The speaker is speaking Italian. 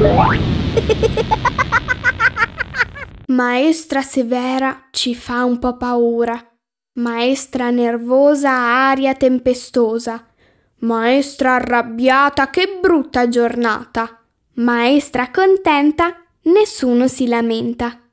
Maestra severa ci fa un po' paura. Maestra nervosa, aria tempestosa. Maestra arrabbiata, che brutta giornata. Maestra contenta, nessuno si lamenta.